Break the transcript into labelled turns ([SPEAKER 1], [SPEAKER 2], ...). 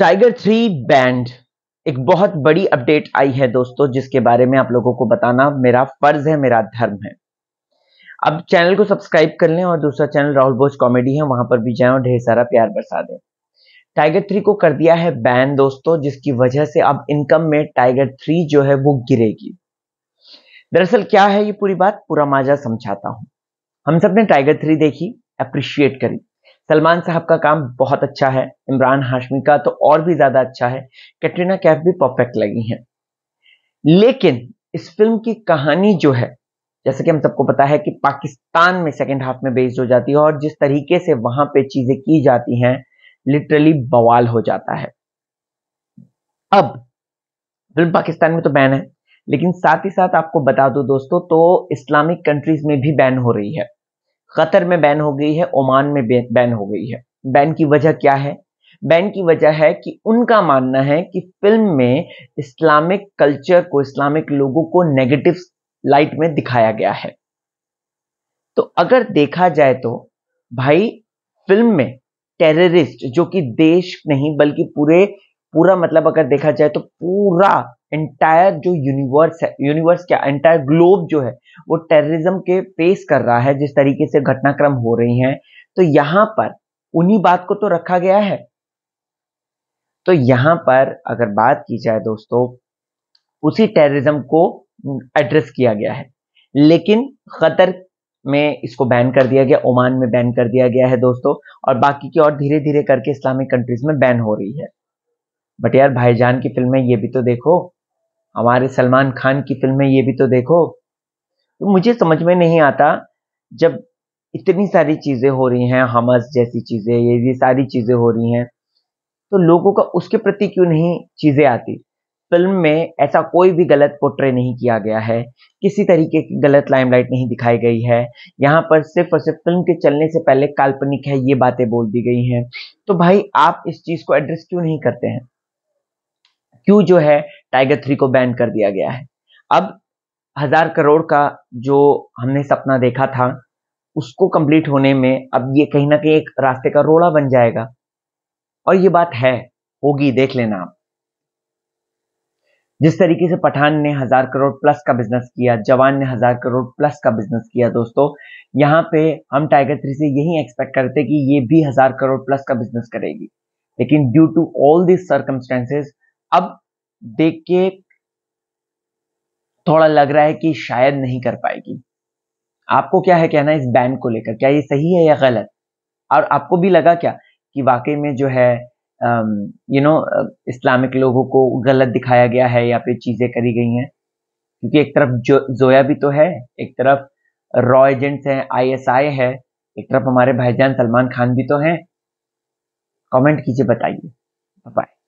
[SPEAKER 1] tiger three band एक बहुत बड़ी अपडेट आई है दोस्तों जिसके बारे में आप लोगों को बताना मेरा फर्ज है मेरा धर्म है अब चैनल को सब्सक्राइब कर लें और दूसरा चैनल राहुल बोझ कॉमेडी है वहां पर भी जाएं और ढेर सारा प्यार बरसा दें टाइगर थ्री को कर दिया है बैन दोस्तों जिसकी वजह से अब इनकम में टाइगर थ्री जो है वो गिरेगी दरअसल क्या है ये पूरी बात पूरा माजा समझाता हूं हम सब ने टाइगर थ्री देखी अप्रिशिएट करी सलमान साहब का काम बहुत अच्छा है इमरान हाशमी का तो और भी ज्यादा अच्छा है कैटरीना कैफ भी परफेक्ट लगी है लेकिन इस फिल्म की कहानी जो है जैसे कि हम सबको पता है कि पाकिस्तान में सेकेंड हाफ में बेस्ड हो जाती है और जिस तरीके से वहां पे चीजें की जाती हैं लिटरली बवाल हो जाता है अब फिल्म पाकिस्तान में तो बैन है लेकिन साथ ही साथ आपको बता दो दोस्तों तो इस्लामिक कंट्रीज में भी बैन हो रही है कतर में बैन हो गई है ओमान में बैन हो गई है बैन की वजह क्या है बैन की वजह है कि उनका मानना है कि फिल्म में इस्लामिक कल्चर को इस्लामिक लोगों को नेगेटिव लाइट में दिखाया गया है तो अगर देखा जाए तो भाई फिल्म में टेररिस्ट जो कि देश नहीं बल्कि पूरे पूरा मतलब अगर देखा जाए तो पूरा एंटायर जो यूनिवर्स है यूनिवर्स क्या एंटायर ग्लोब जो है वो टेररिज्म के पेश कर रहा है जिस तरीके से घटनाक्रम हो रही हैं तो यहां पर उन्हीं बात को तो रखा गया है तो यहां पर अगर बात की जाए दोस्तों उसी टेररिज्म को एड्रेस किया गया है लेकिन खतर में इसको बैन कर दिया गया ओमान में बैन कर दिया गया है दोस्तों और बाकी की और धीरे धीरे करके इस्लामिक कंट्रीज में बैन हो रही है बट यार भाईजान की फिल्म में ये भी तो देखो हमारे सलमान खान की फिल्में ये भी तो देखो तो मुझे समझ में नहीं आता जब इतनी सारी चीज़ें हो रही हैं हमस जैसी चीज़ें ये ये सारी चीज़ें हो रही हैं तो लोगों का उसके प्रति क्यों नहीं चीज़ें आती फिल्म में ऐसा कोई भी गलत पोट्रे नहीं किया गया है किसी तरीके की गलत लाइमलाइट नहीं दिखाई गई है यहाँ पर सिर्फ और सिर्फ फिल्म के चलने से पहले काल्पनिक है ये बातें बोल दी गई हैं तो भाई आप इस चीज़ को एड्रेस क्यों नहीं करते हैं क्यों जो है टाइगर थ्री को बैन कर दिया गया है अब हजार करोड़ का जो हमने सपना देखा था उसको कंप्लीट होने में अब ये कहीं ना कहीं एक रास्ते का रोड़ा बन जाएगा और ये बात है होगी देख लेना आप जिस तरीके से पठान ने हजार करोड़ प्लस का बिजनेस किया जवान ने हजार करोड़ प्लस का बिजनेस किया दोस्तों यहाँ पे हम टाइगर थ्री से यही एक्सपेक्ट करते कि ये भी हजार करोड़ प्लस का बिजनेस करेगी लेकिन due to all this circumstances अब देख के थोड़ा लग रहा है कि शायद नहीं कर पाएगी आपको क्या है कहना इस बैन को लेकर क्या ये सही है या गलत और आपको भी लगा क्या कि वाकई में जो है यू नो इस्लामिक लोगों को गलत दिखाया गया है या फिर चीजें करी गई हैं क्योंकि एक तरफ जो जोया भी तो है एक तरफ रॉ एजेंट्स हैं आईएसआई है एक तरफ हमारे भाईजान सलमान खान भी तो हैं कमेंट कीजिए बताइए बाय